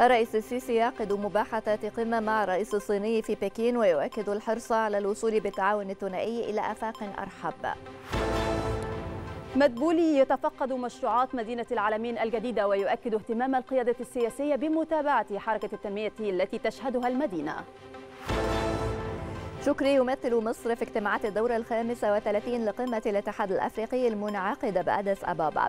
الرئيس السيسي يعقد مباحثات قمة مع الرئيس الصيني في بكين ويؤكد الحرص على الوصول بالتعاون الثنائي إلى آفاق أرحب مدبولي يتفقد مشروعات مدينة العالمين الجديدة ويؤكد اهتمام القيادة السياسية بمتابعة حركة التنمية التي تشهدها المدينة شكري يمثل مصر في اجتماعات الدورة الخامسة وثلاثين لقمة الاتحاد الأفريقي المنعقدة بأدس أبابا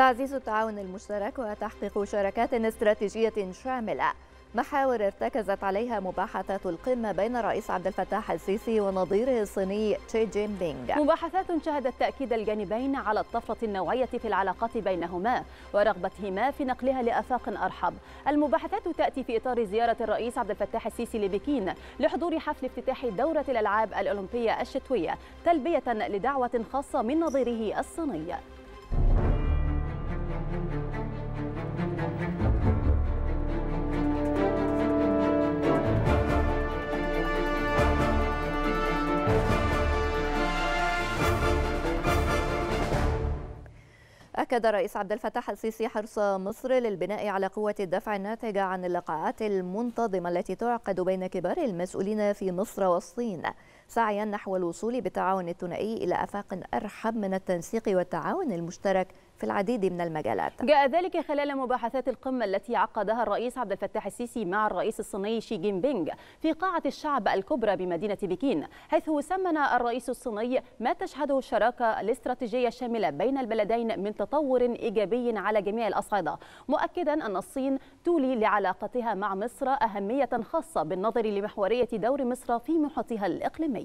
تعزيز التعاون المشترك وتحقيق شراكات استراتيجية شاملة محاور ارتكزت عليها مباحثات القمة بين الرئيس عبد الفتاح السيسي ونظيره الصيني تشي جين بينغ مباحثات شهدت تأكيد الجانبين على الطفرة النوعية في العلاقات بينهما ورغبتهما في نقلها لأفاق أرحب المباحثات تأتي في إطار زيارة الرئيس عبد الفتاح السيسي لبكين لحضور حفل افتتاح دورة الألعاب الأولمبية الشتوية تلبية لدعوة خاصة من نظيره الصيني أكد الرئيس عبد الفتاح السيسي حرص مصر للبناء على قوة الدفع الناتجة عن اللقاءات المنتظمة التي تعقد بين كبار المسؤولين في مصر والصين سعيا نحو الوصول بالتعاون الثنائي إلى آفاق أرحب من التنسيق والتعاون المشترك في العديد من المجالات جاء ذلك خلال مباحثات القمة التي عقدها الرئيس عبد الفتاح السيسي مع الرئيس الصيني شي جين بينغ في قاعة الشعب الكبرى بمدينة بكين حيث سمن الرئيس الصيني ما تشهده الشراكة الاستراتيجية الشاملة بين البلدين من تطور إيجابي على جميع الأصعدة مؤكدا أن الصين تولي لعلاقتها مع مصر أهمية خاصة بالنظر لمحورية دور مصر في محيطها الإقليمي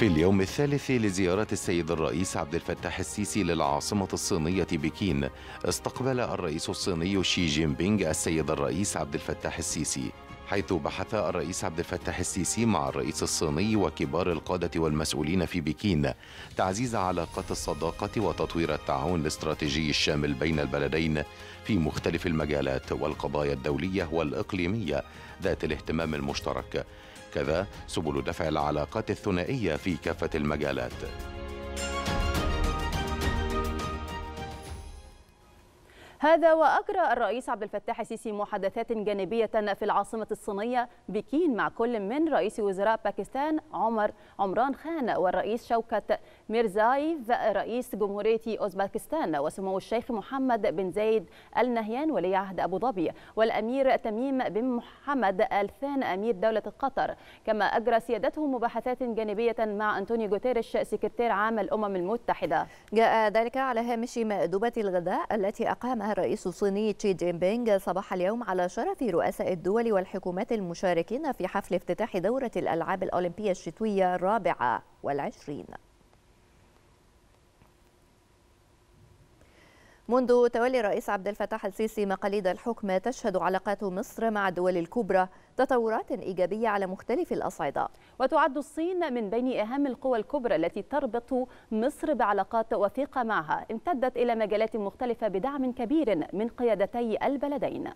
في اليوم الثالث لزيارة السيد الرئيس عبد الفتاح السيسي للعاصمة الصينية بكين استقبل الرئيس الصيني شي جين بينغ السيد الرئيس عبد الفتاح السيسي حيث بحث الرئيس عبد الفتاح السيسي مع الرئيس الصيني وكبار القادة والمسؤولين في بكين تعزيز علاقات الصداقة وتطوير التعاون الاستراتيجي الشامل بين البلدين في مختلف المجالات والقضايا الدولية والإقليمية ذات الاهتمام المشترك كذا سبل دفع العلاقات الثنائية في كافة المجالات هذا وأجرى الرئيس عبد الفتاح السيسي محادثات جانبية في العاصمة الصينية بكين مع كل من رئيس وزراء باكستان عمر عمران خان والرئيس شوكت ميرزايف رئيس جمهورية أوزبكستان وسمو الشيخ محمد بن زايد النهيان ولي عهد أبو ظبي والأمير تميم بن محمد الفان أمير دولة قطر كما أجرى سيادته مباحثات جانبية مع أنتوني جوتيريش سكرتير عام الأمم المتحدة جاء ذلك على هامش مأدبة الغداء التي أقامها الرئيس الصيني تشي جين بينغ صباح اليوم على شرف رؤساء الدول والحكومات المشاركين في حفل افتتاح دورة الألعاب الأولمبية الشتوية الرابعة والعشرين منذ تولي الرئيس عبد الفتاح السيسي مقاليد الحكم تشهد علاقات مصر مع الدول الكبرى تطورات إيجابية على مختلف الأصعدة وتعد الصين من بين أهم القوى الكبرى التي تربط مصر بعلاقات وثيقة معها امتدت إلى مجالات مختلفة بدعم كبير من قيادتي البلدين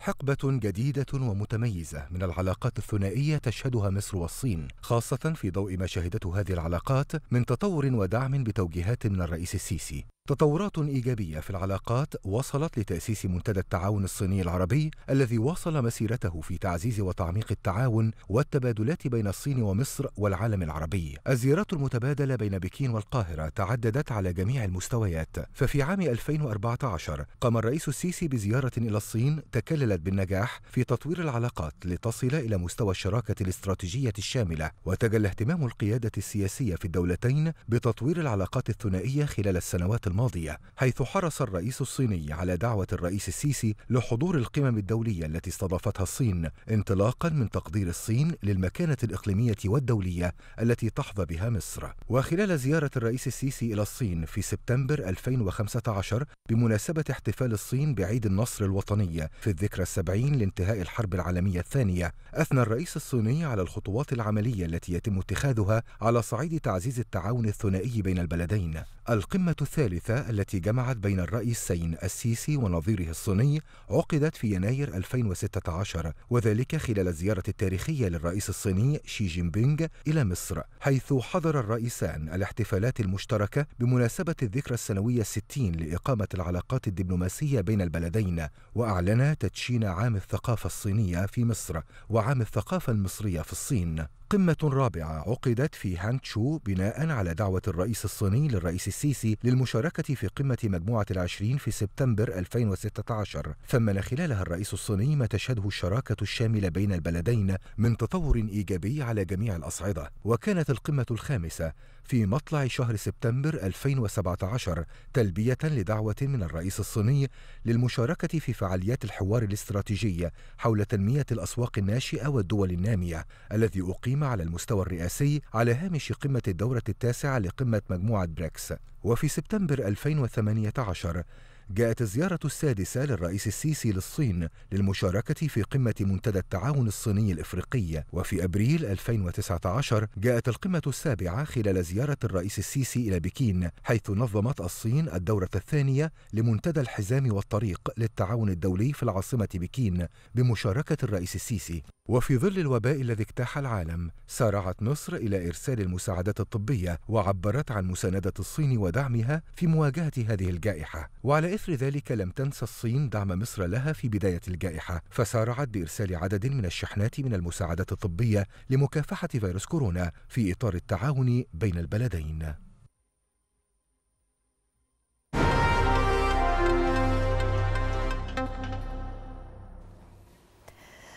حقبة جديدة ومتميزة من العلاقات الثنائية تشهدها مصر والصين، خاصة في ضوء ما شهدته هذه العلاقات من تطور ودعم بتوجيهات من الرئيس السيسي، تطورات إيجابية في العلاقات وصلت لتأسيس منتدى التعاون الصيني العربي الذي واصل مسيرته في تعزيز وتعميق التعاون والتبادلات بين الصين ومصر والعالم العربي. الزيارات المتبادلة بين بكين والقاهرة تعددت على جميع المستويات، ففي عام 2014 قام الرئيس السيسي بزيارة إلى الصين تكللت بالنجاح في تطوير العلاقات لتصل إلى مستوى الشراكة الاستراتيجية الشاملة، وتجلى اهتمام القيادة السياسية في الدولتين بتطوير العلاقات الثنائية خلال السنوات الماضية حيث حرص الرئيس الصيني على دعوة الرئيس السيسي لحضور القمم الدولية التي استضافتها الصين انطلاقا من تقدير الصين للمكانة الإقليمية والدولية التي تحظى بها مصر وخلال زيارة الرئيس السيسي إلى الصين في سبتمبر 2015 بمناسبة احتفال الصين بعيد النصر الوطني في الذكرى السبعين لانتهاء الحرب العالمية الثانية أثنى الرئيس الصيني على الخطوات العملية التي يتم اتخاذها على صعيد تعزيز التعاون الثنائي بين البلدين القمة الثالثة الثالثة التي جمعت بين الرئيسين السيسي ونظيره الصيني عقدت في يناير 2016 وذلك خلال الزيارة التاريخية للرئيس الصيني شي جين بينغ إلى مصر حيث حضر الرئيسان الاحتفالات المشتركة بمناسبة الذكرى السنوية الستين لإقامة العلاقات الدبلوماسية بين البلدين وأعلنا تدشين عام الثقافة الصينية في مصر وعام الثقافة المصرية في الصين قمة رابعة عقدت في هانتشو بناء على دعوة الرئيس الصيني للرئيس السيسي للمشاركة في قمة مجموعة العشرين في سبتمبر 2016 ثمن خلالها الرئيس الصيني ما تشهده الشراكة الشاملة بين البلدين من تطور إيجابي على جميع الأصعدة وكانت القمة الخامسة في مطلع شهر سبتمبر 2017 تلبية لدعوة من الرئيس الصيني للمشاركة في فعاليات الحوار الاستراتيجي حول تنمية الأسواق الناشئة والدول النامية الذي أقيم على المستوى الرئاسي على هامش قمة الدورة التاسعة لقمة مجموعة بريكس وفي سبتمبر 2018 جاءت الزيارة السادسة للرئيس السيسي للصين للمشاركة في قمة منتدى التعاون الصيني الإفريقي وفي أبريل 2019 جاءت القمة السابعة خلال زيارة الرئيس السيسي إلى بكين حيث نظمت الصين الدورة الثانية لمنتدى الحزام والطريق للتعاون الدولي في العاصمة بكين بمشاركة الرئيس السيسي وفي ظل الوباء الذي اجتاح العالم سارعت مصر الى ارسال المساعدات الطبيه وعبرت عن مسانده الصين ودعمها في مواجهه هذه الجائحه وعلى اثر ذلك لم تنسى الصين دعم مصر لها في بدايه الجائحه فسارعت بارسال عدد من الشحنات من المساعدات الطبيه لمكافحه فيروس كورونا في اطار التعاون بين البلدين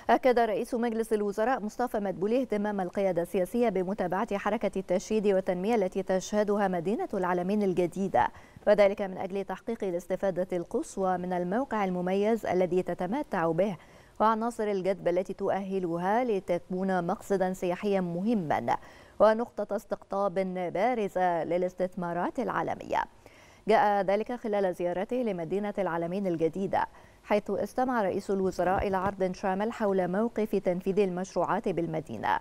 أكد رئيس مجلس الوزراء مصطفى مدبولي اهتمام القيادة السياسية بمتابعة حركة التشييد والتنمية التي تشهدها مدينة العالمين الجديدة وذلك من أجل تحقيق الاستفادة القصوى من الموقع المميز الذي تتمتع به وعناصر الجذب التي تؤهلها لتكون مقصدا سياحيا مهما ونقطة استقطاب بارزة للاستثمارات العالمية جاء ذلك خلال زيارته لمدينة العالمين الجديدة حيث استمع رئيس الوزراء إلى عرض شامل حول موقف تنفيذ المشروعات بالمدينة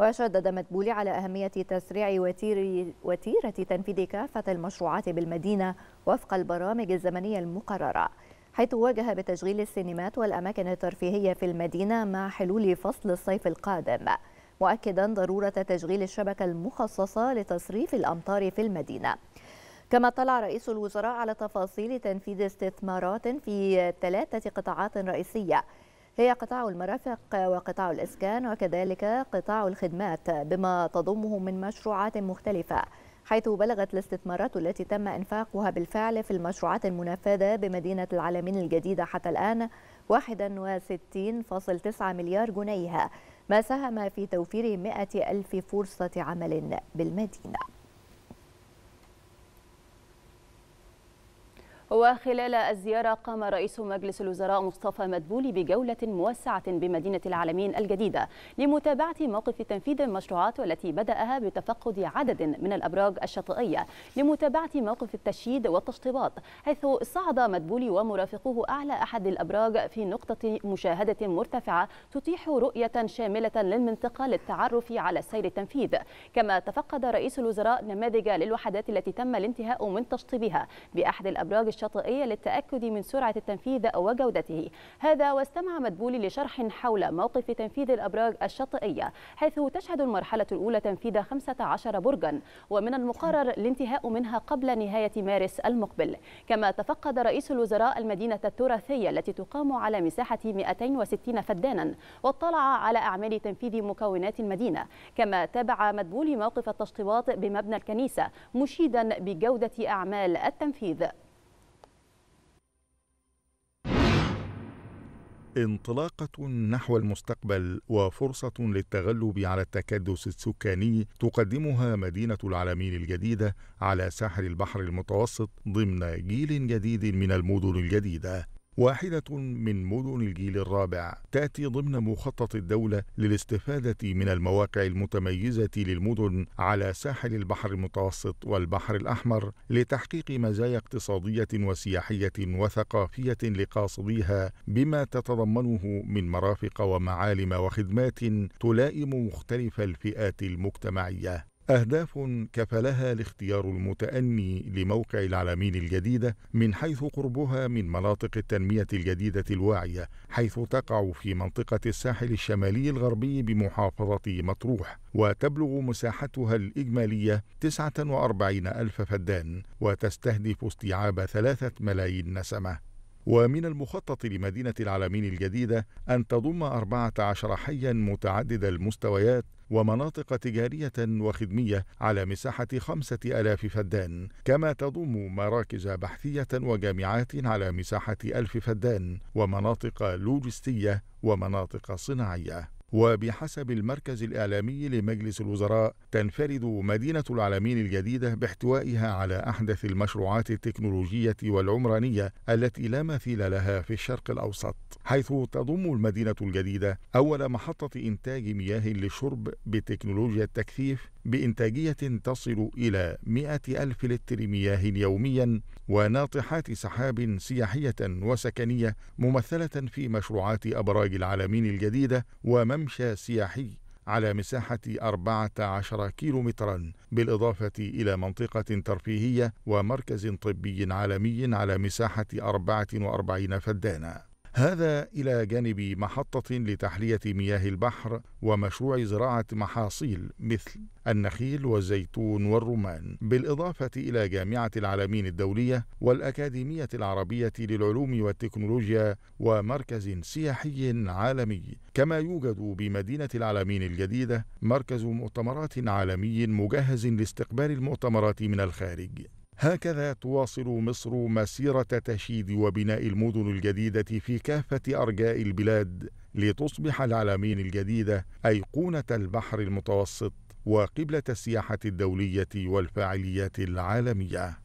وشدد مدبولي على أهمية تسريع وتير وتيرة تنفيذ كافة المشروعات بالمدينة وفق البرامج الزمنية المقررة حيث واجه بتشغيل السينمات والأماكن الترفيهية في المدينة مع حلول فصل الصيف القادم مؤكدا ضرورة تشغيل الشبكة المخصصة لتصريف الأمطار في المدينة كما اطلع رئيس الوزراء على تفاصيل تنفيذ استثمارات في ثلاثة قطاعات رئيسية هي قطاع المرافق وقطاع الإسكان وكذلك قطاع الخدمات بما تضمه من مشروعات مختلفة حيث بلغت الاستثمارات التي تم إنفاقها بالفعل في المشروعات المنفذة بمدينة العالمين الجديدة حتى الآن 61.9 مليار جنيه ما ساهم في توفير 100 ألف فرصة عمل بالمدينة وخلال الزيارة قام رئيس مجلس الوزراء مصطفى مدبولي بجولة موسعة بمدينة العالمين الجديدة لمتابعة موقف تنفيذ المشروعات والتي بدأها بتفقد عدد من الأبراج الشاطئية لمتابعة موقف التشييد والتشطيبات حيث صعد مدبولي ومرافقوه أعلى أحد الأبراج في نقطة مشاهدة مرتفعة تتيح رؤية شاملة للمنطقة للتعرف على سير التنفيذ كما تفقد رئيس الوزراء نماذج للوحدات التي تم الانتهاء من تشطيبها بأحد الأبراج الشاطئية للتأكد من سرعة التنفيذ وجودته هذا واستمع مدبولي لشرح حول موقف تنفيذ الأبراج الشاطئية حيث تشهد المرحلة الأولى تنفيذ 15 برجا ومن المقرر الانتهاء منها قبل نهاية مارس المقبل كما تفقد رئيس الوزراء المدينة التراثية التي تقام على مساحة 260 فدانا واطلع على أعمال تنفيذ مكونات المدينة كما تابع مدبولي موقف التشطيبات بمبنى الكنيسة مشيدا بجودة أعمال التنفيذ انطلاقة نحو المستقبل وفرصة للتغلب على التكدس السكاني تقدمها مدينة العلمين الجديدة على ساحل البحر المتوسط ضمن جيل جديد من المدن الجديدة واحدة من مدن الجيل الرابع تأتي ضمن مخطط الدولة للاستفادة من المواقع المتميزة للمدن على ساحل البحر المتوسط والبحر الأحمر لتحقيق مزايا اقتصادية وسياحية وثقافية لقاصديها بما تتضمنه من مرافق ومعالم وخدمات تلائم مختلف الفئات المجتمعية أهداف كفلها الاختيار المتأني لموقع العلمين الجديدة من حيث قربها من مناطق التنمية الجديدة الواعية حيث تقع في منطقة الساحل الشمالي الغربي بمحافظة مطروح وتبلغ مساحتها الإجمالية 49 ألف فدان وتستهدف استيعاب ثلاثة ملايين نسمة ومن المخطط لمدينة العالمين الجديدة أن تضم 14 حيا متعدد المستويات ومناطق تجارية وخدمية على مساحة خمسة ألاف فدان كما تضم مراكز بحثية وجامعات على مساحة ألف فدان ومناطق لوجستية ومناطق صناعية وبحسب المركز الإعلامي لمجلس الوزراء تنفرد مدينة العالمين الجديدة باحتوائها على أحدث المشروعات التكنولوجية والعمرانية التي لا مثيل لها في الشرق الأوسط حيث تضم المدينة الجديدة أول محطة إنتاج مياه للشرب بتكنولوجيا التكثيف بإنتاجية تصل إلى 100 ألف لتر مياه يوميا وناطحات سحاب سياحية وسكنية ممثلة في مشروعات أبراج العالمين الجديدة وممشى ممشى سياحي على مساحة 14 كيلومترا بالإضافة إلى منطقة ترفيهية ومركز طبي عالمي على مساحة 44 فدانا هذا إلى جانب محطة لتحلية مياه البحر ومشروع زراعة محاصيل مثل النخيل والزيتون والرمان، بالإضافة إلى جامعة العالمين الدولية والأكاديمية العربية للعلوم والتكنولوجيا ومركز سياحي عالمي، كما يوجد بمدينة العالمين الجديدة مركز مؤتمرات عالمي مجهز لاستقبال المؤتمرات من الخارج. هكذا تواصل مصر مسيرة تشييد وبناء المدن الجديدة في كافة أرجاء البلاد لتصبح العلمين الجديدة أيقونة البحر المتوسط وقبلة السياحة الدولية والفاعليات العالمية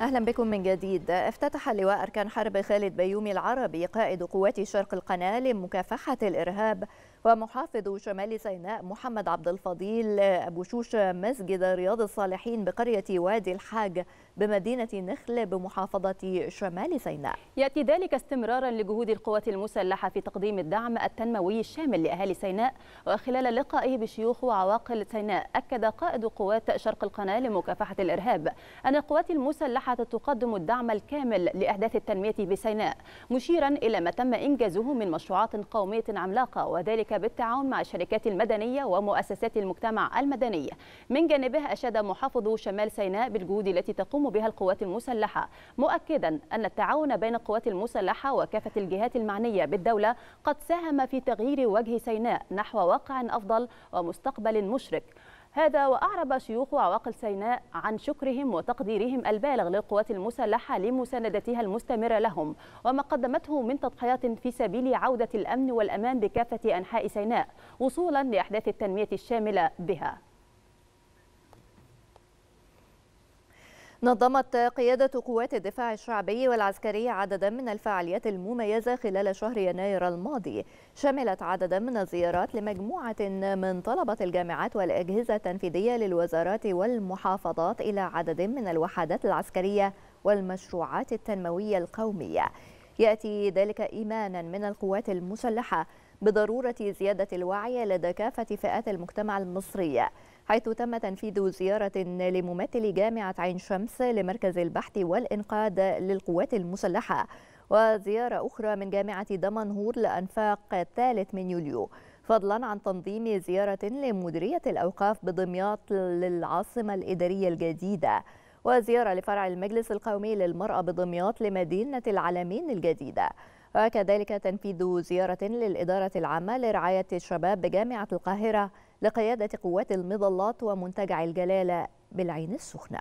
أهلا بكم من جديد افتتح اللواء أركان حرب خالد بيومي العربي قائد قوات شرق القناة لمكافحة الإرهاب ومحافظ شمال سيناء محمد عبد الفضيل أبو شوشة مسجد رياض الصالحين بقرية وادي الحاج بمدينة نخل بمحافظة شمال سيناء يأتي ذلك استمرارا لجهود القوات المسلحة في تقديم الدعم التنموي الشامل لأهالي سيناء وخلال لقائه بشيوخ وعواقل سيناء أكد قائد قوات شرق القناة لمكافحة الإرهاب أن القوات المسلحة تقدم الدعم الكامل لأحداث التنمية بسيناء مشيرا إلى ما تم إنجازه من مشروعات قومية عملاقة وذلك وذلك بالتعاون مع الشركات المدنية ومؤسسات المجتمع المدني من جانبه أشاد محافظ شمال سيناء بالجهود التي تقوم بها القوات المسلحة مؤكدا أن التعاون بين القوات المسلحة وكافة الجهات المعنية بالدولة قد ساهم في تغيير وجه سيناء نحو واقع أفضل ومستقبل مشرق هذا وأعرب شيوخ عواقل سيناء عن شكرهم وتقديرهم البالغ للقوات المسلحة لمساندتها المستمرة لهم وما قدمته من تضحيات في سبيل عودة الأمن والأمان بكافة أنحاء سيناء وصولا لأحداث التنمية الشاملة بها نظمت قيادة قوات الدفاع الشعبي والعسكري عددا من الفعاليات المميزة خلال شهر يناير الماضي شملت عددا من الزيارات لمجموعة من طلبة الجامعات والأجهزة التنفيذية للوزارات والمحافظات إلى عدد من الوحدات العسكرية والمشروعات التنموية القومية يأتي ذلك إيمانا من القوات المسلحة بضرورة زيادة الوعي لدى كافة فئات المجتمع المصرية حيث تم تنفيذ زيارة لممثل جامعة عين شمس لمركز البحث والإنقاذ للقوات المسلحة وزيارة أخرى من جامعة دمنهور لأنفاق الثالث من يوليو فضلا عن تنظيم زيارة لمديرية الأوقاف بدمياط للعاصمة الإدارية الجديدة وزيارة لفرع المجلس القومي للمرأة بدمياط لمدينة العالمين الجديدة وكذلك تنفيذ زيارة للإدارة العامة لرعاية الشباب بجامعة القاهرة لقيادة قوات المظلات ومنتجع الجلالة بالعين السخنة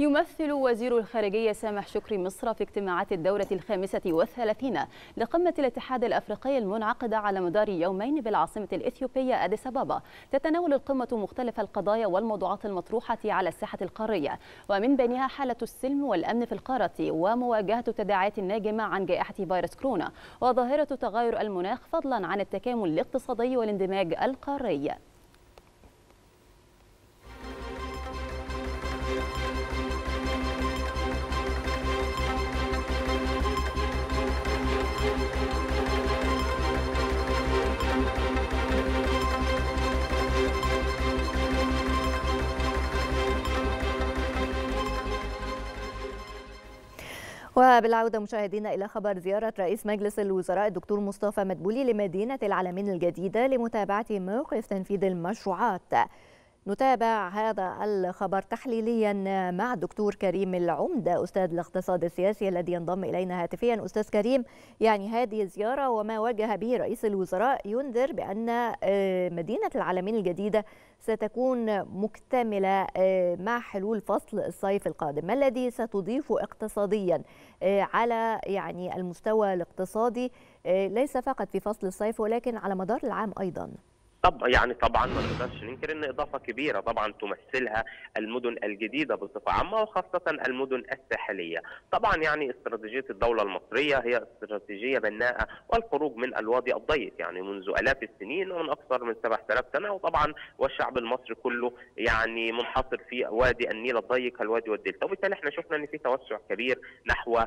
يمثل وزير الخارجية سامح شكري مصر في اجتماعات الدورة الخامسة والثلاثين لقمة الاتحاد الأفريقي المنعقدة على مدار يومين بالعاصمة الإثيوبية أديس أبابا تتناول القمة مختلف القضايا والموضوعات المطروحة على الساحة القارية ومن بينها حالة السلم والأمن في القارة ومواجهة التداعيات الناجمة عن جائحة فيروس كورونا وظاهرة تغير المناخ فضلا عن التكامل الاقتصادي والاندماج القاري وبالعودة مشاهدينا إلى خبر زيارة رئيس مجلس الوزراء الدكتور مصطفى مدبولي لمدينة العلمين الجديدة لمتابعة موقف تنفيذ المشروعات نتابع هذا الخبر تحليليا مع الدكتور كريم العمدة أستاذ الاقتصاد السياسي الذي ينضم إلينا هاتفيا أستاذ كريم يعني هذه الزيارة وما واجه به رئيس الوزراء ينذر بأن آه، مدينة العالمين الجديدة ستكون مكتملة آه، مع حلول فصل الصيف القادم ما الذي ستضيف اقتصاديا آه، على يعني المستوى الاقتصادي ليس فقط في فصل الصيف ولكن على مدار العام أيضاً طب يعني طبعا ما نقدرش ننكر ان اضافه كبيره طبعا تمثلها المدن الجديده بصفه عامه وخاصه المدن الساحليه. طبعا يعني استراتيجيه الدوله المصريه هي استراتيجيه بناءه والخروج من الوادي الضيق يعني منذ الاف السنين ومن اكثر من 7000 سنه وطبعا والشعب المصري كله يعني منحصر في وادي النيل الضيق الوادي والدلتا وبالتالي احنا شفنا ان في توسع كبير نحو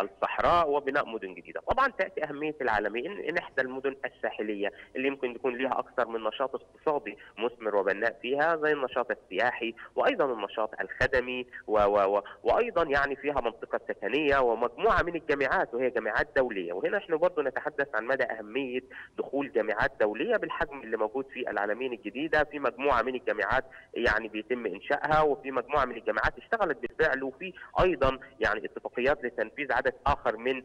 الصحراء وبناء مدن جديده. طبعا تاتي اهميه العالميه ان احدى المدن الساحليه اللي يمكن تكون ليها اكثر من نشاط اقتصادي مثمر وبناء فيها زي النشاط السياحي وايضا النشاط الخدمي و و و وايضا يعني فيها منطقه سكنيه ومجموعه من الجامعات وهي جامعات دوليه وهنا احنا برضه نتحدث عن مدى اهميه دخول جامعات دوليه بالحجم اللي موجود في العالمين الجديده في مجموعه من الجامعات يعني بيتم انشائها وفي مجموعه من الجامعات اشتغلت بالفعل وفي ايضا يعني اتفاقيات لتنفيذ عدد اخر من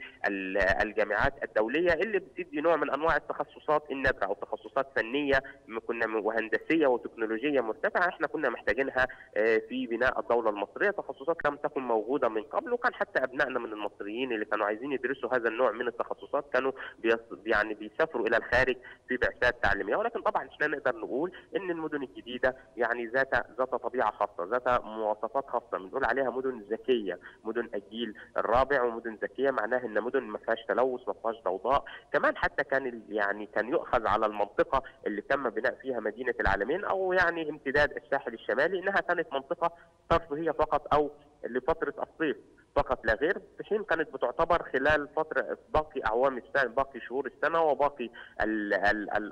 الجامعات الدوليه اللي بتدي نوع من انواع التخصصات النادره او تخصصات متطلبات فنيه كنا وهندسيه وتكنولوجيه مرتفعه احنا كنا محتاجينها آه، في بناء الدوله المصريه تخصصات لم تكن موجوده من قبل وكان حتى ابنائنا من المصريين اللي كانوا عايزين يدرسوا هذا النوع من التخصصات كانوا يعني بيسافروا الى الخارج في بعثات تعليميه ولكن طبعا احنا نقدر نقول ان المدن الجديده يعني ذات ذات طبيعه خاصه ذات مواصفات خاصه بنقول عليها مدن ذكيه مدن الجيل الرابع ومدن ذكيه معناها ان مدن ما فيهاش تلوث ما فيهاش ضوضاء كمان حتى كان يعني كان يؤخذ على المنطقه المنطقه اللي تم بناء فيها مدينه العالمين او يعني امتداد الساحل الشمالي انها كانت منطقه ترفيهيه فقط او لفتره الصيف فقط لا غير في حين كانت بتعتبر خلال فترة باقي أعوام السنة باقي شهور السنة وباقي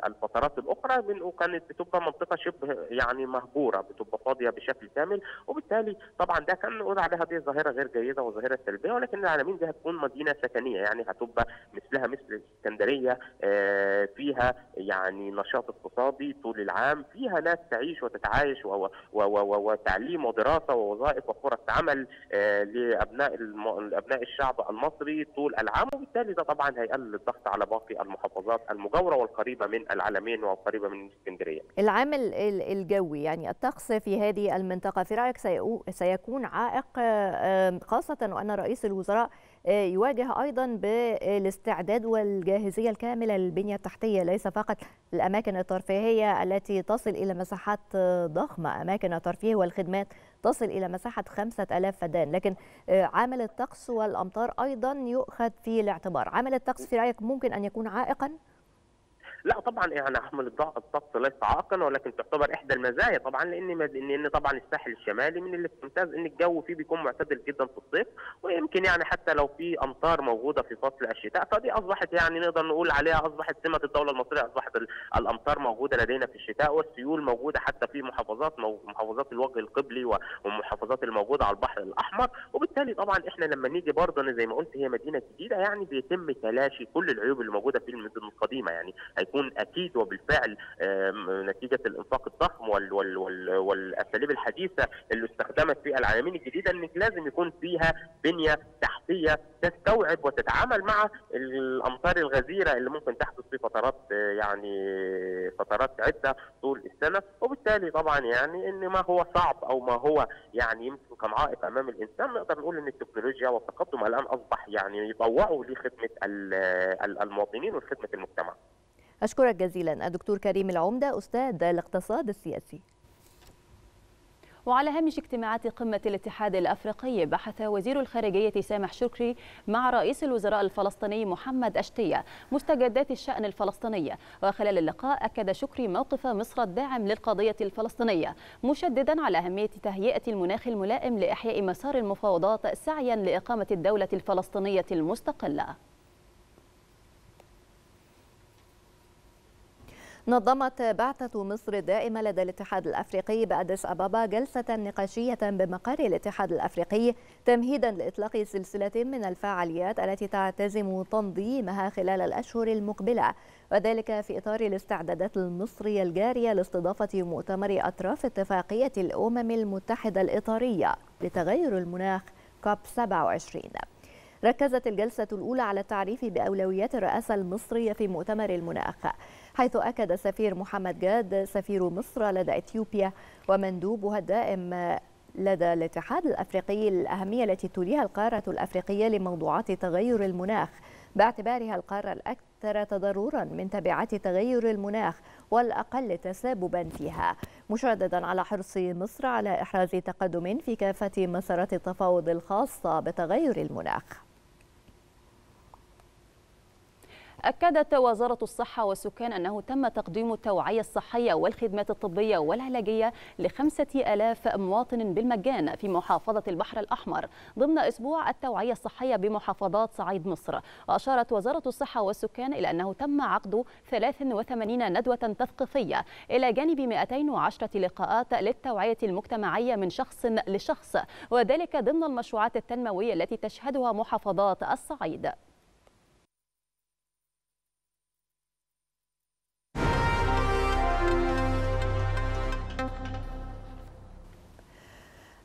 الفترات الأخرى وكانت بتبقى منطقة شبه يعني مهجورة بتبقى فاضية بشكل كامل وبالتالي طبعا ده كان نقول عليها دي ظاهرة غير جيدة وظاهرة سلبية ولكن العالمين دي هتكون مدينة سكنية يعني هتبقى مثلها مثل اسكندرية آه، فيها يعني نشاط اقتصادي طول العام فيها ناس تعيش وتتعايش وتعليم ودراسة ووظائف وفرص عمل آه، لأبناء الابناء الشعب المصري طول العام وبالتالي ده طبعا هيقلل الضغط على باقي المحافظات المجاوره والقريبه من العلمين والقريبه من اسكندريه. العامل الجوي يعني الطقس في هذه المنطقه في رايك سيكون عائق آه، خاصه وان رئيس الوزراء يواجه أيضا بالاستعداد والجاهزية الكاملة للبنية التحتية ليس فقط الأماكن الترفيهية التي تصل إلى مساحات ضخمة أماكن الترفيه والخدمات تصل إلى مساحة 5000 فدان لكن عامل الطقس والأمطار أيضا يؤخذ في الاعتبار عامل الطقس في رأيك ممكن أن يكون عائقا؟ لا طبعا يعني احمل الضغط ليس عائقا ولكن تعتبر احدى المزايا طبعا لان لان طبعا الساحل الشمالي من اللي بتمتاز ان الجو فيه بيكون معتدل جدا في الصيف ويمكن يعني حتى لو في امطار موجوده في فصل الشتاء فدي اصبحت يعني نقدر نقول عليها اصبحت سمه الدوله المصريه اصبحت الامطار موجوده لدينا في الشتاء والسيول موجوده حتى في محافظات محافظات الوجه القبلي والمحافظات الموجوده على البحر الاحمر وبالتالي طبعا احنا لما نيجي برضه زي ما قلت هي مدينه جديده يعني بيتم تلاشي كل العيوب اللي موجوده في المدن القديمه يعني يكون اكيد وبالفعل آه، نتيجه الانفاق الضخم وال وال وال والاساليب الحديثه اللي استخدمت في العالمين الجديده ان لازم يكون فيها بنيه تحتيه تستوعب وتتعامل مع الامطار الغزيره اللي ممكن تحدث في فترات آه، يعني فترات عده طول السنه وبالتالي طبعا يعني ان ما هو صعب او ما هو يعني يمكن كان عائق امام الانسان نقدر نقول ان التكنولوجيا والتقدم الان اصبح يعني يطوعوا لخدمه المواطنين وخدمه المجتمع. أشكرك جزيلا الدكتور كريم العمدة أستاذ الاقتصاد السياسي وعلى هامش اجتماعات قمة الاتحاد الأفريقي بحث وزير الخارجية سامح شكري مع رئيس الوزراء الفلسطيني محمد أشتية مستجدات الشأن الفلسطيني وخلال اللقاء أكد شكري موقف مصر الداعم للقضية الفلسطينية مشددا على أهمية تهيئة المناخ الملائم لإحياء مسار المفاوضات سعيا لإقامة الدولة الفلسطينية المستقلة نظمت بعثة مصر الدائمة لدى الاتحاد الأفريقي بأديس أبابا جلسة نقاشية بمقر الاتحاد الأفريقي تمهيدا لإطلاق سلسلة من الفعاليات التي تعتزم تنظيمها خلال الأشهر المقبلة وذلك في إطار الاستعدادات المصرية الجارية لاستضافة مؤتمر أطراف اتفاقية الأمم المتحدة الإطارية لتغير المناخ كوب 27 ركزت الجلسة الأولى على التعريف بأولويات الرئاسة المصرية في مؤتمر المناخ حيث أكد السفير محمد جاد سفير مصر لدى إثيوبيا ومندوبها الدائم لدى الاتحاد الأفريقي الأهمية التي توليها القارة الأفريقية لموضوعات تغير المناخ باعتبارها القارة الأكثر تضررا من تبعات تغير المناخ والأقل تسببا فيها مشددا على حرص مصر على إحراز تقدم في كافة مسارات التفاوض الخاصة بتغير المناخ أكدت وزارة الصحة والسكان أنه تم تقديم التوعية الصحية والخدمات الطبية والعلاجية لخمسة ألاف مواطن بالمجان في محافظة البحر الأحمر ضمن أسبوع التوعية الصحية بمحافظات صعيد مصر وأشارت وزارة الصحة والسكان إلى أنه تم عقد 83 ندوة تثقيفية إلى جانب 210 لقاءات للتوعية المجتمعية من شخص لشخص وذلك ضمن المشروعات التنموية التي تشهدها محافظات الصعيد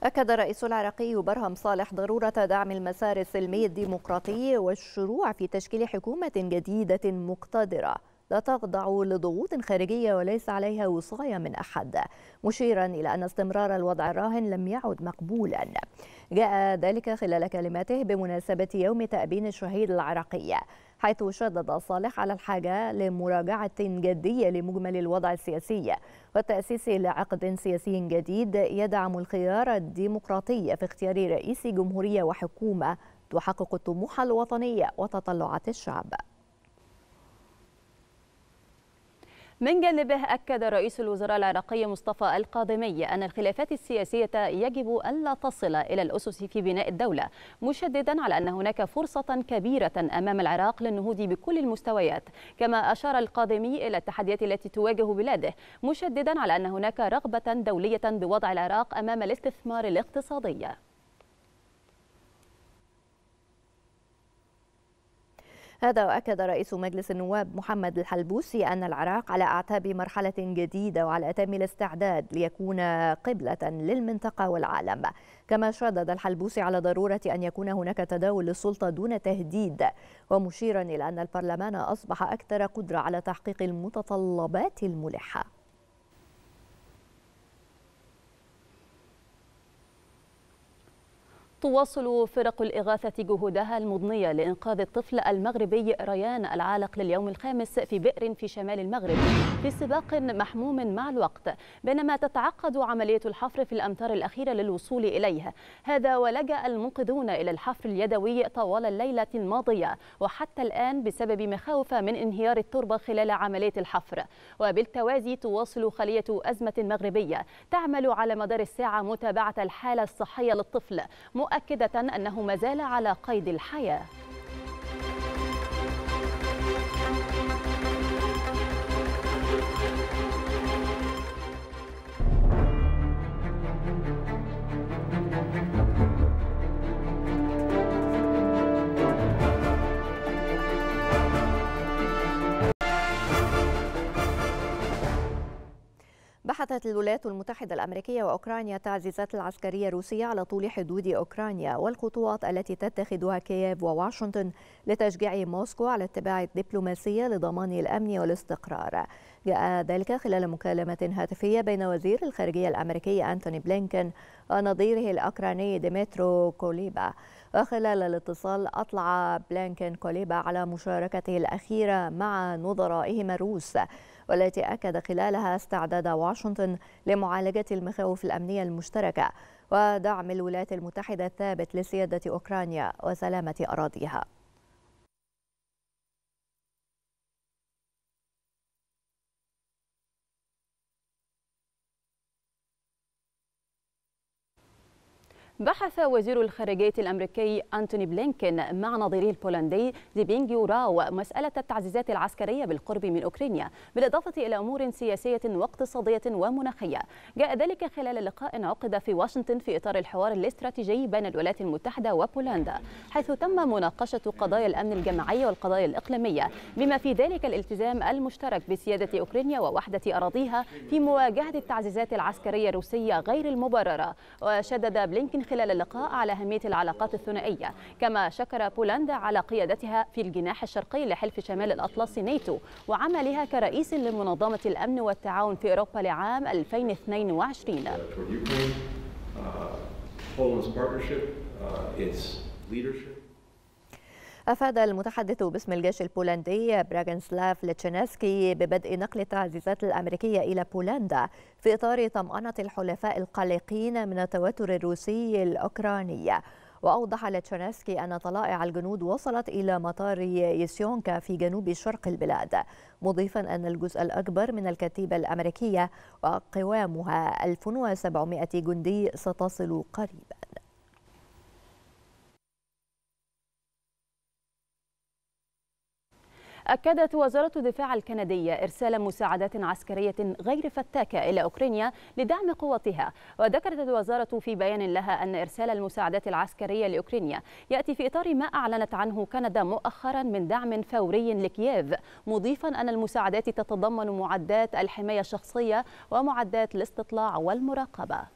أكد الرئيس العراقي برهم صالح ضرورة دعم المسار السلمي الديمقراطي والشروع في تشكيل حكومة جديدة مقتدرة لا تخضع لضغوط خارجية وليس عليها وصاية من أحد مشيرا إلى أن استمرار الوضع الراهن لم يعد مقبولا جاء ذلك خلال كلماته بمناسبة يوم تأبين الشهيد العراقي حيث شدد صالح على الحاجة لمراجعة جدية لمجمل الوضع السياسي والتأسيس لعقد سياسي جديد يدعم الخيار الديمقراطي في اختيار رئيس جمهورية وحكومة تحقق الطموح الوطني وتطلعات الشعب من جانبه أكد رئيس الوزراء العراقي مصطفى القادمي أن الخلافات السياسية يجب ألا تصل إلى الأسس في بناء الدولة مشددا على أن هناك فرصة كبيرة أمام العراق للنهوض بكل المستويات كما أشار القادمي إلى التحديات التي تواجه بلاده مشددا على أن هناك رغبة دولية بوضع العراق أمام الاستثمار الاقتصادي هذا وأكد رئيس مجلس النواب محمد الحلبوسي أن العراق على أعتاب مرحلة جديدة وعلى أتم الاستعداد ليكون قبلة للمنطقة والعالم كما شدد الحلبوسي على ضرورة أن يكون هناك تداول للسلطة دون تهديد ومشيرا إلى أن البرلمان أصبح أكثر قدرة على تحقيق المتطلبات الملحة تواصل فرق الإغاثة جهودها المضنية لإنقاذ الطفل المغربي ريان العالق لليوم الخامس في بئر في شمال المغرب في سباق محموم مع الوقت بينما تتعقد عملية الحفر في الأمتار الأخيرة للوصول إليها هذا ولجأ المنقذون إلى الحفر اليدوي طوال الليلة الماضية وحتى الآن بسبب مخاوف من انهيار التربة خلال عملية الحفر وبالتوازي تواصل خلية أزمة مغربية تعمل على مدار الساعة متابعة الحالة الصحية للطفل مؤ مؤكدة أنه ما زال على قيد الحياة أنحتت الولايات المتحدة الأمريكية وأوكرانيا تعزيزات العسكرية الروسية على طول حدود أوكرانيا والخطوات التي تتخذها كييف وواشنطن لتشجيع موسكو على اتباع الدبلوماسية لضمان الأمن والاستقرار جاء ذلك خلال مكالمة هاتفية بين وزير الخارجية الأمريكي أنتوني بلينكن ونظيره الأوكراني ديمترو كوليبا وخلال الاتصال أطلع بلينكن كوليبا على مشاركته الأخيرة مع نظرائهما الروس والتي أكد خلالها استعداد واشنطن لمعالجة المخاوف الأمنية المشتركة ودعم الولايات المتحدة الثابت لسيادة أوكرانيا وسلامة أراضيها بحث وزير الخارجية الأمريكي أنتوني بلينكين مع نظيره البولندي زيبينجيو راو مسألة التعزيزات العسكرية بالقرب من أوكرانيا بالإضافة إلى أمور سياسية واقتصادية ومناخية جاء ذلك خلال لقاء عقد في واشنطن في إطار الحوار الاستراتيجي بين الولايات المتحدة وبولندا حيث تم مناقشة قضايا الأمن الجماعي والقضايا الإقليمية بما في ذلك الالتزام المشترك بسيادة أوكرانيا ووحدة أراضيها في مواجهة التعزيزات العسكرية الروسية غير المبررة وشدد بلينكين خلال اللقاء على أهمية العلاقات الثنائية كما شكر بولندا على قيادتها في الجناح الشرقي لحلف شمال الأطلسي نيتو وعملها كرئيس لمنظمة الأمن والتعاون في أوروبا لعام 2022 uh, uh, Poland's partnership, uh, its leadership. أفاد المتحدث باسم الجيش البولندي براغنسلاف لتشينسكي ببدء نقل التعزيزات الأمريكية إلى بولندا في إطار طمأنة الحلفاء القلقين من التوتر الروسي الأوكراني وأوضح لتشينسكي أن طلائع الجنود وصلت إلى مطار يسيونكا في جنوب شرق البلاد مضيفا أن الجزء الأكبر من الكتيبة الأمريكية وقوامها 1700 جندي ستصل قريبا أكدت وزارة الدفاع الكندية إرسال مساعدات عسكرية غير فتاكة إلى أوكرانيا لدعم قوتها وذكرت الوزارة في بيان لها أن إرسال المساعدات العسكرية لأوكرانيا يأتي في إطار ما أعلنت عنه كندا مؤخرا من دعم فوري لكييف مضيفا أن المساعدات تتضمن معدات الحماية الشخصية ومعدات الاستطلاع والمراقبة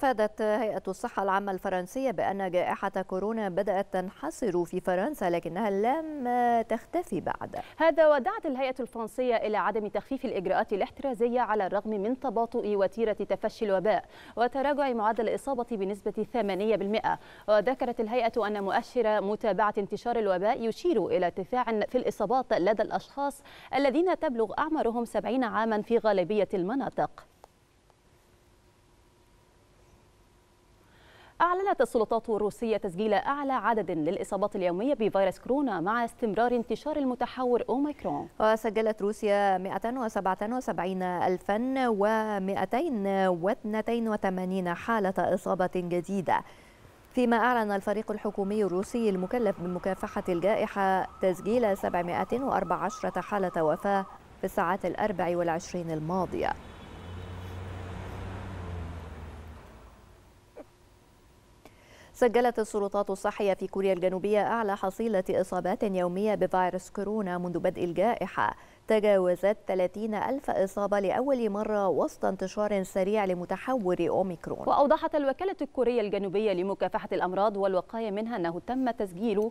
أفادت هيئة الصحة العامة الفرنسية بأن جائحة كورونا بدأت تنحصر في فرنسا لكنها لم تختفي بعد هذا ودعت الهيئة الفرنسية إلى عدم تخفيف الإجراءات الاحترازية على الرغم من تباطؤ وتيرة تفشي الوباء وتراجع معدل الإصابة بنسبة 8% وذكرت الهيئة أن مؤشر متابعة انتشار الوباء يشير إلى ارتفاع في الإصابات لدى الأشخاص الذين تبلغ أعمارهم 70 عاما في غالبية المناطق أعلنت السلطات الروسية تسجيل أعلى عدد للإصابات اليومية بفيروس كورونا مع استمرار انتشار المتحور أوميكرون وسجلت روسيا 177282 حالة إصابة جديدة فيما أعلن الفريق الحكومي الروسي المكلف بمكافحة الجائحة تسجيل 714 حالة وفاة في الساعات الأربع والعشرين الماضية سجلت السلطات الصحية في كوريا الجنوبية أعلى حصيلة إصابات يومية بفيروس كورونا منذ بدء الجائحة تجاوزت 30 ألف إصابة لأول مرة وسط انتشار سريع لمتحور أوميكرون وأوضحت الوكالة الكورية الجنوبية لمكافحة الأمراض والوقاية منها أنه تم تسجيل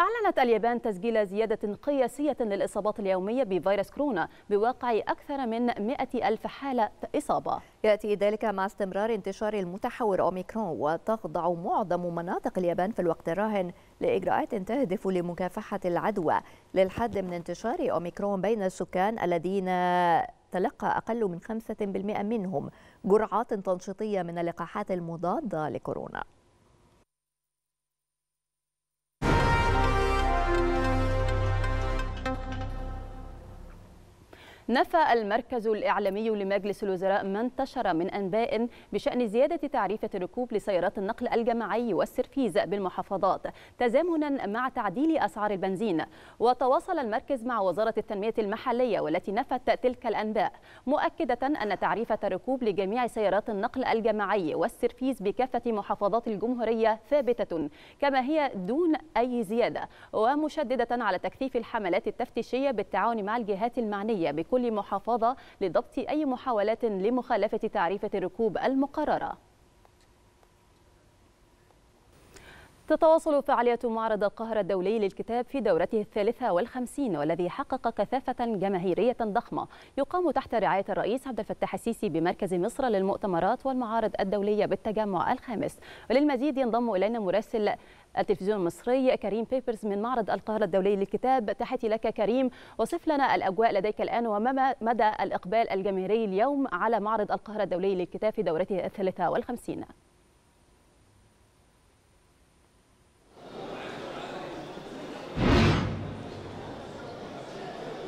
أعلنت اليابان تسجيل زيادة قياسية للإصابات اليومية بفيروس كورونا بواقع أكثر من 100 ألف حالة إصابة يأتي ذلك مع استمرار انتشار المتحور أوميكرون وتخضع معظم مناطق اليابان في الوقت الراهن لإجراءات تهدف لمكافحة العدوى للحد من انتشار أوميكرون بين السكان الذين تلقى أقل من 5% منهم جرعات تنشيطية من اللقاحات المضادة لكورونا نفى المركز الإعلامي لمجلس الوزراء ما انتشر من أنباء بشأن زيادة تعريفة الركوب لسيارات النقل الجماعي والسرفيز بالمحافظات تزامنا مع تعديل أسعار البنزين وتواصل المركز مع وزارة التنمية المحلية والتي نفت تلك الأنباء مؤكدة أن تعريفة الركوب لجميع سيارات النقل الجماعي والسرفيز بكافة محافظات الجمهورية ثابتة كما هي دون أي زيادة ومشددة على تكثيف الحملات التفتيشية بالتعاون مع الجهات المعنية بكل كل محافظة لضبط أي محاولات لمخالفة تعريفة الركوب المقررة تتواصل فعالية معرض القاهرة الدولي للكتاب في دورته الثالثة والخمسين والذي حقق كثافة جماهيرية ضخمة يقام تحت رعاية الرئيس عبد الفتاح السيسي بمركز مصر للمؤتمرات والمعارض الدولية بالتجمع الخامس وللمزيد ينضم إلينا مراسل التلفزيون المصري كريم بيبرز من معرض القاهرة الدولي للكتاب تحياتي لك كريم وصف لنا الأجواء لديك الآن وما مدى الإقبال الجماهيري اليوم على معرض القاهرة الدولي للكتاب في دورته الثالثة والخمسين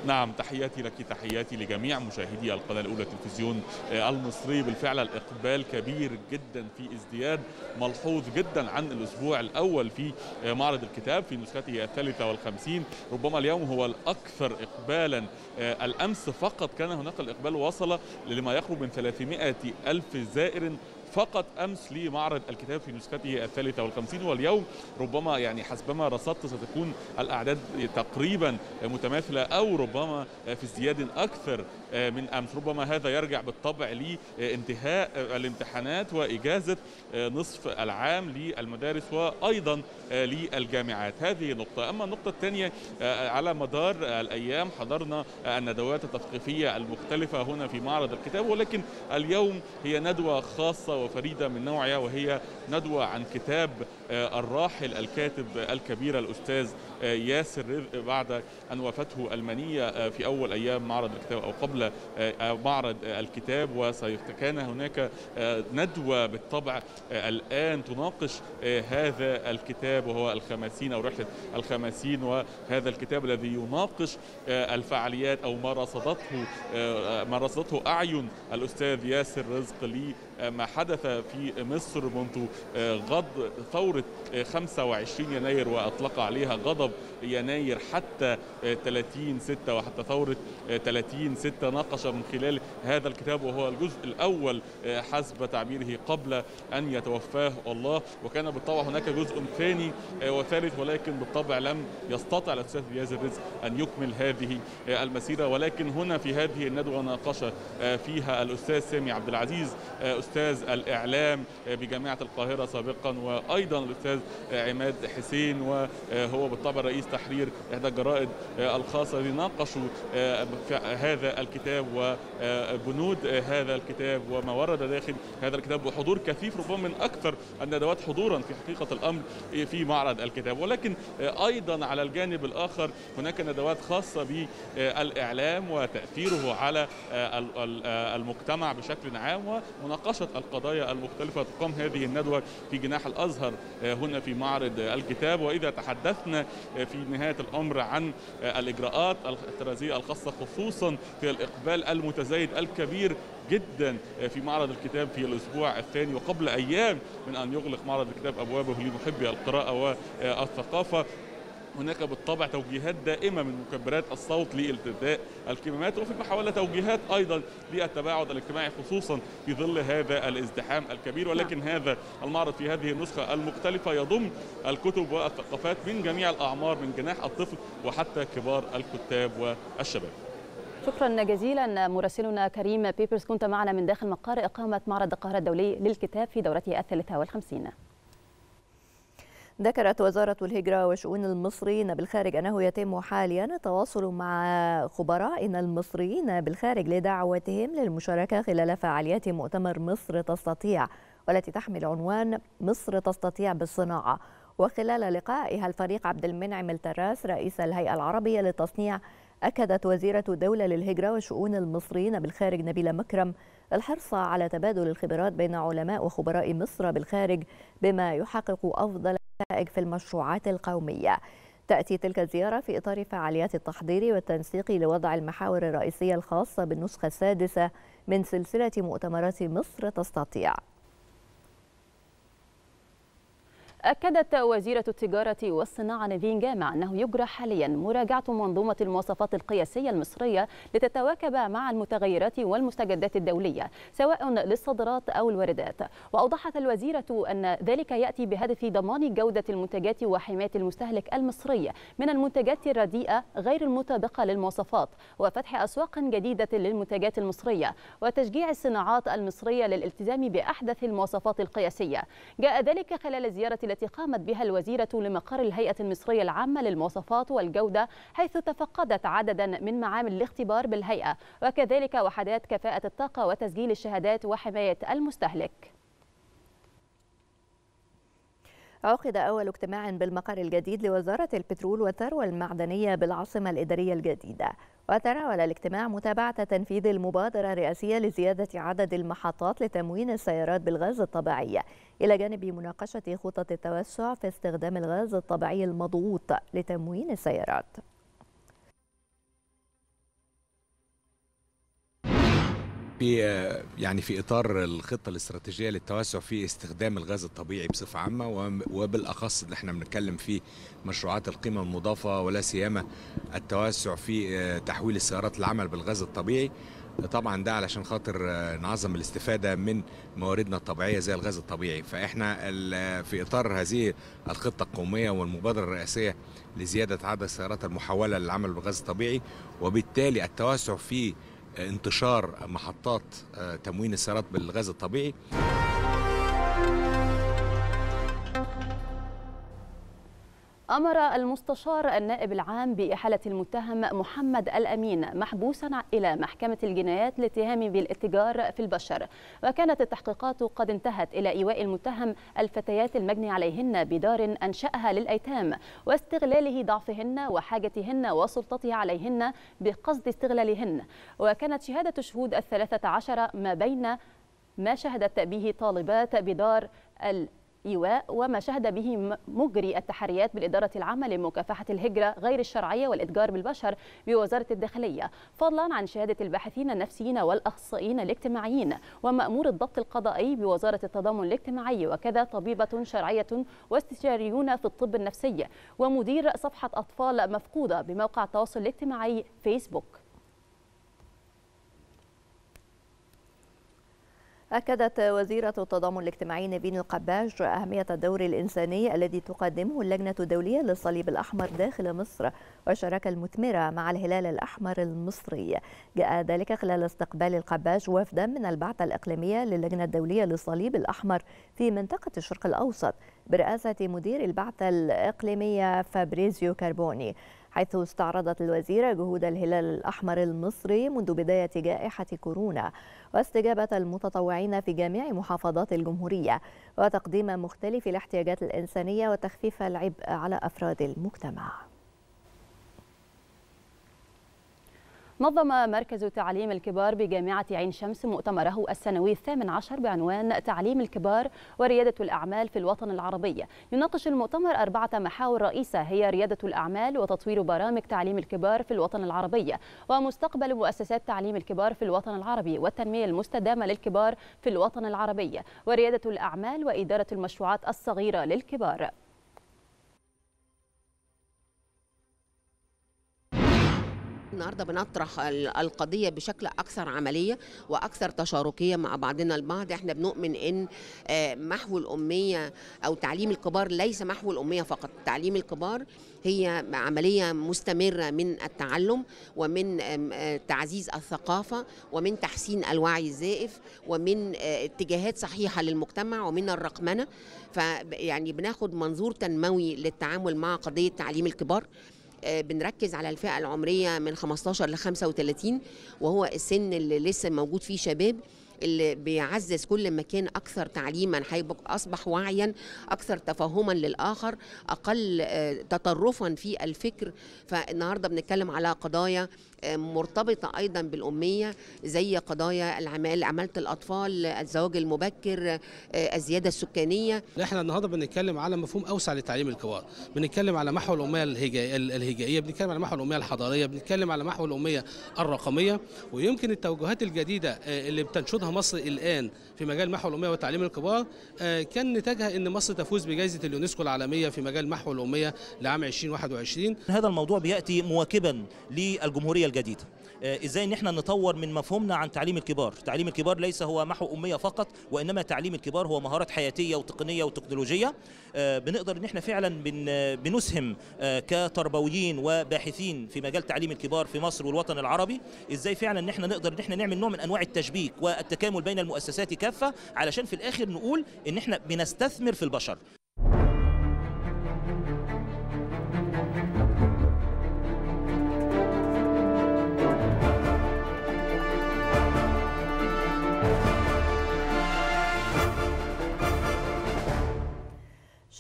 نعم تحياتي لك تحياتي لجميع مشاهدي القناة الأولى تلفزيون آه، المصري بالفعل الإقبال كبير جدا في ازدياد ملحوظ جدا عن الأسبوع الأول في آه، معرض الكتاب في نسخته الثالثة والخمسين ربما اليوم هو الأكثر إقبالا آه، الأمس فقط كان هناك الإقبال وصل لما يقرب من 300 ألف زائر فقط أمس لمعرض الكتاب في نسخته الثالثة والخمسين واليوم ربما يعني حسبما رصدت ستكون الأعداد تقريبا متماثلة أو ربما في ازدياد أكثر آه، من أمس ربما هذا يرجع بالطبع لانتهاء آه، الامتحانات وإجازة آه، نصف العام للمدارس وأيضا للجامعات هذه نقطة أما النقطة الثانية على مدار الأيام حضرنا الندوات التثقيفية المختلفة هنا في معرض الكتاب ولكن اليوم هي ندوة خاصة وفريدة من نوعها وهي ندوة عن كتاب آه، الراحل الكاتب الكبير الأستاذ آه، ياسر رزق بعد أن وفاته المنية آه، في أول أيام معرض الكتاب أو قبل معرض الكتاب وكان هناك ندوة بالطبع الآن تناقش هذا الكتاب وهو الخمسين أو رحلة الخمسين وهذا الكتاب الذي يناقش الفعاليات أو ما رصدته ما رصدته أعين الأستاذ ياسر رزق لي آه، ما حدث في مصر منذ آه، غض ثورة 25 آه، يناير وأطلق عليها غضب يناير حتى 30 آه، 6 وحتى ثوره 30 6 ناقش من خلال هذا الكتاب وهو الجزء الاول آه، حسب تعبيره قبل ان يتوفاه الله وكان بالطبع هناك جزء ثاني آه، وثالث ولكن بالطبع لم يستطع الاستاذ رياض الرزق ان يكمل هذه المسيره ولكن هنا في هذه الندوه ناقش فيها الاستاذ سامي عبد العزيز استاذ الاعلام بجامعه القاهره سابقا وايضا الاستاذ عماد حسين وهو بالطبع رئيس التحرير إحدى الجرائد آه، الخاصة ناقشوا آه، هذا الكتاب وبنود آه، هذا الكتاب وما ورد داخل هذا الكتاب وحضور كثيف ربما من أكثر الندوات حضورا في حقيقة الأمر في معرض الكتاب ولكن أيضا على الجانب الآخر هناك ندوات خاصة بالإعلام وتأثيره على المجتمع بشكل عام ومناقشة القضايا المختلفة تقام هذه الندوة في جناح الأزهر هنا في معرض الكتاب وإذا تحدثنا في نهايه الامر عن الاجراءات الاحترازيه الخاصه خصوصا في الاقبال المتزايد الكبير جدا في معرض الكتاب في الاسبوع الثاني وقبل ايام من ان يغلق معرض الكتاب ابوابه لمحبي القراءه والثقافه هناك بالطبع توجيهات دائمة من مكبرات الصوت لالتداء الكمامات وفي المحاولة توجيهات أيضا للتباعد الاجتماعي خصوصا في ظل هذا الازدحام الكبير ولكن نعم. هذا المعرض في هذه النسخة المختلفة يضم الكتب والثقافات من جميع الأعمار من جناح الطفل وحتى كبار الكتاب والشباب شكرا جزيلا مراسلنا كريم بيبرز كنت معنا من داخل مقر إقامة معرض القاهرة الدولي للكتاب في دورته ال والخمسين ذكرت وزارة الهجرة وشؤون المصريين بالخارج أنه يتم حاليا التواصل مع خبرائنا المصريين بالخارج لدعوتهم للمشاركة خلال فعاليات مؤتمر مصر تستطيع والتي تحمل عنوان مصر تستطيع بالصناعة وخلال لقائها الفريق عبد المنعم التراس رئيس الهيئة العربية للتصنيع أكدت وزيرة الدولة للهجرة وشؤون المصريين بالخارج نبيلة مكرم الحرص على تبادل الخبرات بين علماء وخبراء مصر بالخارج بما يحقق أفضل النتائج في المشروعات القومية تأتي تلك الزيارة في إطار فعاليات التحضير والتنسيق لوضع المحاور الرئيسية الخاصة بالنسخة السادسة من سلسلة مؤتمرات مصر تستطيع أكدت وزيرة التجارة والصناعة نيفين جامع أنه يجرى حاليا مراجعة منظومة المواصفات القياسية المصرية لتتواكب مع المتغيرات والمستجدات الدولية سواء للصادرات أو الواردات وأوضحت الوزيرة أن ذلك يأتي بهدف ضمان جودة المنتجات وحماية المستهلك المصري من المنتجات الرديئة غير المطابقة للمواصفات وفتح أسواق جديدة للمنتجات المصرية وتشجيع الصناعات المصرية للالتزام بأحدث المواصفات القياسية جاء ذلك خلال زيارة التي قامت بها الوزيرة لمقر الهيئة المصرية العامة للمواصفات والجودة حيث تفقدت عددا من معامل الاختبار بالهيئة وكذلك وحدات كفاءة الطاقة وتسجيل الشهادات وحماية المستهلك عقد أول اجتماع بالمقر الجديد لوزارة البترول والثروة المعدنية بالعاصمة الإدارية الجديدة وتناول الاجتماع متابعة تنفيذ المبادرة الرئاسية لزيادة عدد المحطات لتموين السيارات بالغاز الطبيعي إلى جانب مناقشة خطط التوسع في استخدام الغاز الطبيعي المضغوط لتموين السيارات يعني في اطار الخطه الاستراتيجيه للتوسع في استخدام الغاز الطبيعي بصفه عامه وبالاخص اللي احنا بنتكلم فيه مشروعات القيمه المضافه ولا سيما التوسع في آه، تحويل السيارات للعمل بالغاز الطبيعي طبعا ده علشان خاطر آه، نعظم الاستفاده من مواردنا الطبيعيه زي الغاز الطبيعي فاحنا في اطار هذه الخطه القوميه والمبادره الرئاسيه لزياده عدد السيارات المحوله للعمل بالغاز الطبيعي وبالتالي التوسع في انتشار محطات آه، تموين السيارات بالغاز الطبيعي أمر المستشار النائب العام بإحالة المتهم محمد الأمين محبوسا إلى محكمة الجنايات لاتهامه بالاتجار في البشر وكانت التحقيقات قد انتهت إلى إيواء المتهم الفتيات المجني عليهن بدار أنشأها للأيتام واستغلاله ضعفهن وحاجتهن وسلطته عليهن بقصد استغلالهن وكانت شهادة الشهود الثلاثة عشر ما بين ما شهدت به طالبات بدار إيواء وما شهد به مجري التحريات بالإدارة العامة لمكافحة الهجرة غير الشرعية والإتجار بالبشر بوزارة الداخلية فضلا عن شهادة الباحثين النفسيين والأخصائيين الاجتماعيين ومأمور الضبط القضائي بوزارة التضامن الاجتماعي وكذا طبيبة شرعية واستشاريون في الطب النفسي ومدير صفحة أطفال مفقودة بموقع التواصل الاجتماعي فيسبوك أكدت وزيرة التضامن الاجتماعي نبيل القباج أهمية الدور الإنساني الذي تقدمه اللجنة الدولية للصليب الأحمر داخل مصر والشراكة المثمرة مع الهلال الأحمر المصري جاء ذلك خلال استقبال القباج وفدا من البعثة الإقليمية للجنة الدولية للصليب الأحمر في منطقة الشرق الأوسط برئاسة مدير البعثة الإقليمية فابريزيو كاربوني حيث استعرضت الوزيرة جهود الهلال الأحمر المصري منذ بداية جائحة كورونا واستجابة المتطوعين في جميع محافظات الجمهورية وتقديم مختلف الاحتياجات الإنسانية وتخفيف العبء على أفراد المجتمع نظم مركز تعليم الكبار بجامعة عين شمس مؤتمره السنوي الثامن عشر بعنوان تعليم الكبار وريادة الأعمال في الوطن العربي يناقش المؤتمر أربعة محاور رئيسة هي ريادة الأعمال وتطوير برامج تعليم الكبار في الوطن العربي ومستقبل مؤسسات تعليم الكبار في الوطن العربي والتنمية المستدامة للكبار في الوطن العربي وريادة الأعمال وإدارة المشروعات الصغيرة للكبار النهارده بنطرح القضيه بشكل اكثر عمليه واكثر تشاركيه مع بعضنا البعض احنا بنؤمن ان آه، محو الاميه او تعليم الكبار ليس محو الاميه فقط تعليم الكبار هي عمليه مستمره من التعلم ومن آه، تعزيز الثقافه ومن تحسين الوعي الزائف ومن آه، اتجاهات صحيحه للمجتمع ومن الرقمنه فيعني بناخد منظور تنموي للتعامل مع قضيه تعليم الكبار آه، بنركز على الفئة العمرية من 15 ل 35 وهو السن اللي لسه موجود فيه شباب اللي بيعزز كل ما كان اكثر تعليما هيبقى اصبح وعيا اكثر تفهما للاخر اقل آه، تطرفا في الفكر فالنهارده بنتكلم على قضايا مرتبطه ايضا بالاميه زي قضايا العمال عماله الاطفال الزواج المبكر آه، الزياده السكانيه احنا النهارده بنتكلم على مفهوم اوسع لتعليم الكبار بنتكلم على محو الاميه الهجائيه بنتكلم على محو الاميه الحضاريه بنتكلم على محو الاميه الرقميه ويمكن التوجهات الجديده آه، اللي بتنشدها مصر الان في مجال محو الأمية وتعليم الكبار آه، كان نتاجها أن مصر تفوز بجائزة اليونسكو العالمية في مجال محو الأمية لعام 2021 هذا الموضوع بيأتي مواكبا للجمهورية الجديدة آه، ازاي ان احنا نطور من مفهومنا عن تعليم الكبار تعليم الكبار ليس هو محو اميه فقط وانما تعليم الكبار هو مهارات حياتيه وتقنيه وتكنولوجيه آه، بنقدر ان احنا فعلا بنسهم آه، كتربويين وباحثين في مجال تعليم الكبار في مصر والوطن العربي ازاي فعلا ان احنا نقدر ان احنا نعمل نوع من انواع التشبيك والتكامل بين المؤسسات كافه علشان في الاخر نقول ان احنا بنستثمر في البشر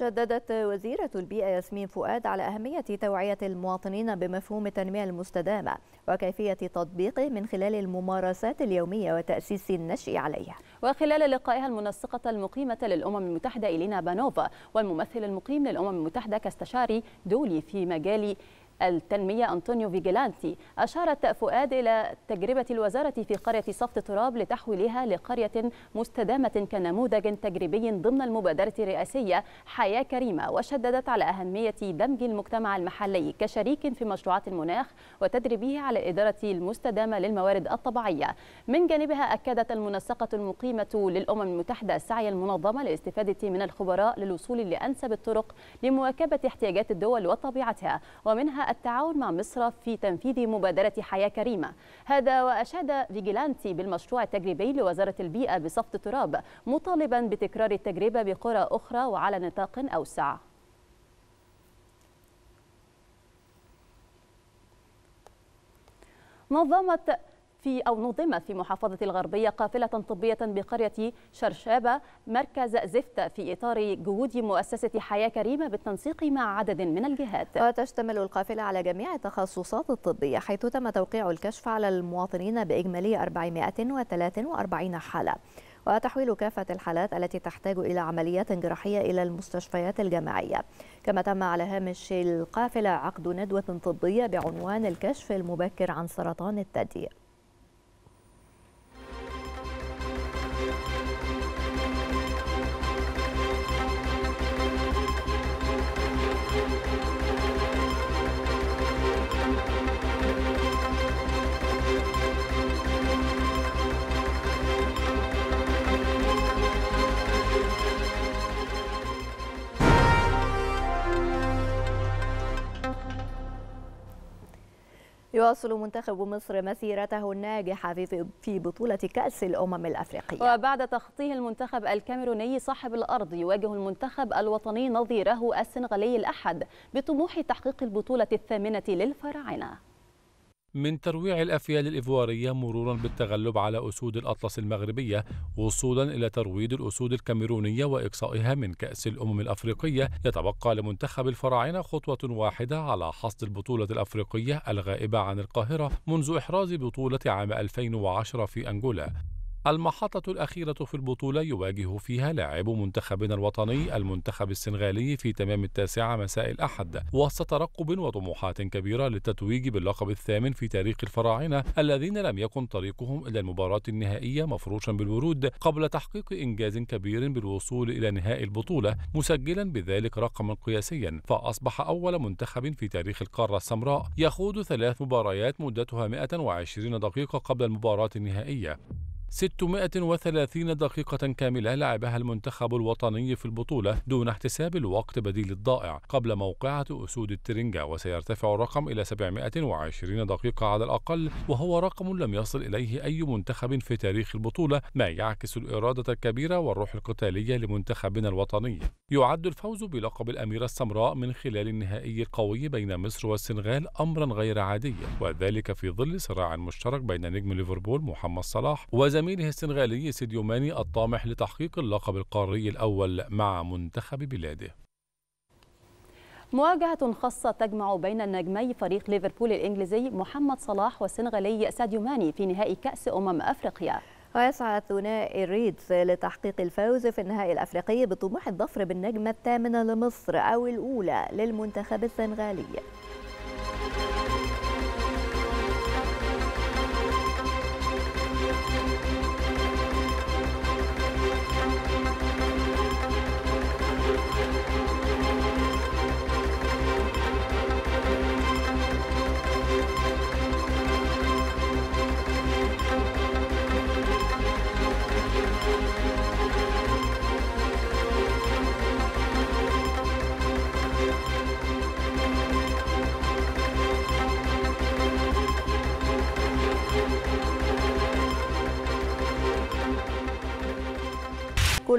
شددت وزيرة البيئة ياسمين فؤاد على أهمية توعية المواطنين بمفهوم التنمية المستدامة وكيفية تطبيقه من خلال الممارسات اليومية وتأسيس النشء عليها وخلال لقائها المنسقة المقيمة للأمم المتحدة إلينا بانوفا والممثل المقيم للأمم المتحدة كاستشاري دولي في مجال التنمية أنطونيو فيجيلانتي أشارت فؤاد إلى تجربة الوزارة في قرية صفت تراب لتحويلها لقرية مستدامة كنموذج تجريبي ضمن المبادرة الرئاسية حياة كريمة وشددت على أهمية دمج المجتمع المحلي كشريك في مشروعات المناخ وتدريبه على الإدارة المستدامة للموارد الطبيعية من جانبها أكدت المنسقة المقيمة للأمم المتحدة سعي المنظمة للاستفادة من الخبراء للوصول لأنسب الطرق لمواكبة احتياجات الدول وطبيعتها ومنها التعاون مع مصر في تنفيذ مبادرة حياة كريمة هذا وأشاد فيجيلانتي بالمشروع التجريبي لوزارة البيئة بصفت تراب مطالبا بتكرار التجربة بقرى أخرى وعلى نطاق أوسع نظمت في أو نظمت في محافظة الغربية قافلة طبية بقرية شرشابة مركز زفتة في إطار جهود مؤسسة حياة كريمة بالتنسيق مع عدد من الجهات وتشتمل القافلة على جميع التخصصات الطبية حيث تم توقيع الكشف على المواطنين بإجمالي 443 حالة وتحويل كافة الحالات التي تحتاج إلى عمليات جراحية إلى المستشفيات الجامعية كما تم على هامش القافلة عقد ندوة طبية بعنوان الكشف المبكر عن سرطان الثدي يواصل منتخب مصر مسيرته الناجحة في بطولة كأس الأمم الأفريقية وبعد تخطيه المنتخب الكاميروني صاحب الأرض يواجه المنتخب الوطني نظيره السنغالي الأحد بطموح تحقيق البطولة الثامنة للفراعنة من ترويع الأفيال الإيفوارية مرورا بالتغلب على أسود الأطلس المغربية وصولا إلى ترويض الأسود الكاميرونية وإقصائها من كأس الأمم الأفريقية يتبقى لمنتخب الفراعنة خطوة واحدة على حصد البطولة الأفريقية الغائبة عن القاهرة منذ إحراز بطولة عام 2010 في أنجولا المحطة الأخيرة في البطولة يواجه فيها لاعب منتخبنا الوطني المنتخب السنغالي في تمام التاسعة مساء الأحد وسط ترقب وطموحات كبيرة للتتويج باللقب الثامن في تاريخ الفراعنة الذين لم يكن طريقهم إلى المباراة النهائية مفروشا بالورود قبل تحقيق إنجاز كبير بالوصول إلى نهائي البطولة مسجلا بذلك رقما قياسيا فأصبح أول منتخب في تاريخ القارة السمراء يخوض ثلاث مباريات مدتها 120 دقيقة قبل المباراة النهائية 630 دقيقة كاملة لعبها المنتخب الوطني في البطولة دون احتساب الوقت بديل الضائع قبل موقعة أسود الترنجة وسيرتفع الرقم إلى 720 دقيقة على الأقل وهو رقم لم يصل إليه أي منتخب في تاريخ البطولة ما يعكس الإرادة الكبيرة والروح القتالية لمنتخبنا الوطني يعد الفوز بلقب الأميرة السمراء من خلال النهائي القوي بين مصر والسنغال أمرا غير عادي وذلك في ظل صراع مشترك بين نجم ليفربول محمد صلاح وزميله زميله السنغالي سيديو ماني الطامح لتحقيق اللقب القاري الأول مع منتخب بلاده مواجهة خاصة تجمع بين النجمي فريق ليفربول الإنجليزي محمد صلاح والسنغالي ساديو ماني في نهائي كأس أمم أفريقيا ويسعى ثنائي الريدز لتحقيق الفوز في النهائي الأفريقي بطموح الظفر بالنجمة الثامنة لمصر أو الأولى للمنتخب السنغالي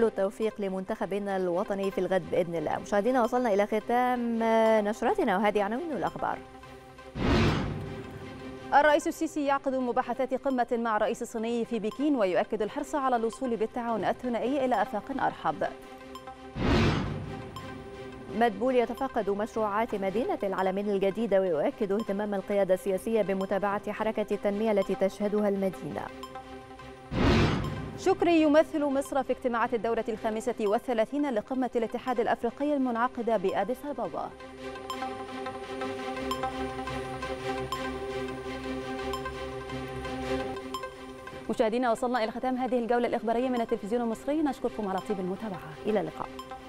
كل التوفيق لمنتخبنا الوطني في الغد باذن الله مشاهدينا وصلنا الى ختام نشرتنا وهذه عناوين الاخبار الرئيس السيسي يعقد مباحثات قمة مع الرئيس الصيني في بكين ويؤكد الحرص على الوصول بالتعاون الثنائي إلى آفاق أرحب مدبول يتفقد مشروعات مدينة العالمين الجديدة ويؤكد اهتمام القيادة السياسية بمتابعة حركة التنمية التي تشهدها المدينة شكري يمثل مصر في اجتماعات الدورة الخامسة والثلاثين لقمة الاتحاد الأفريقي المنعقدة بأديس أبابا مشاهدينا وصلنا إلى ختام هذه الجولة الإخبارية من التلفزيون المصري نشكركم على طيب المتابعة إلى اللقاء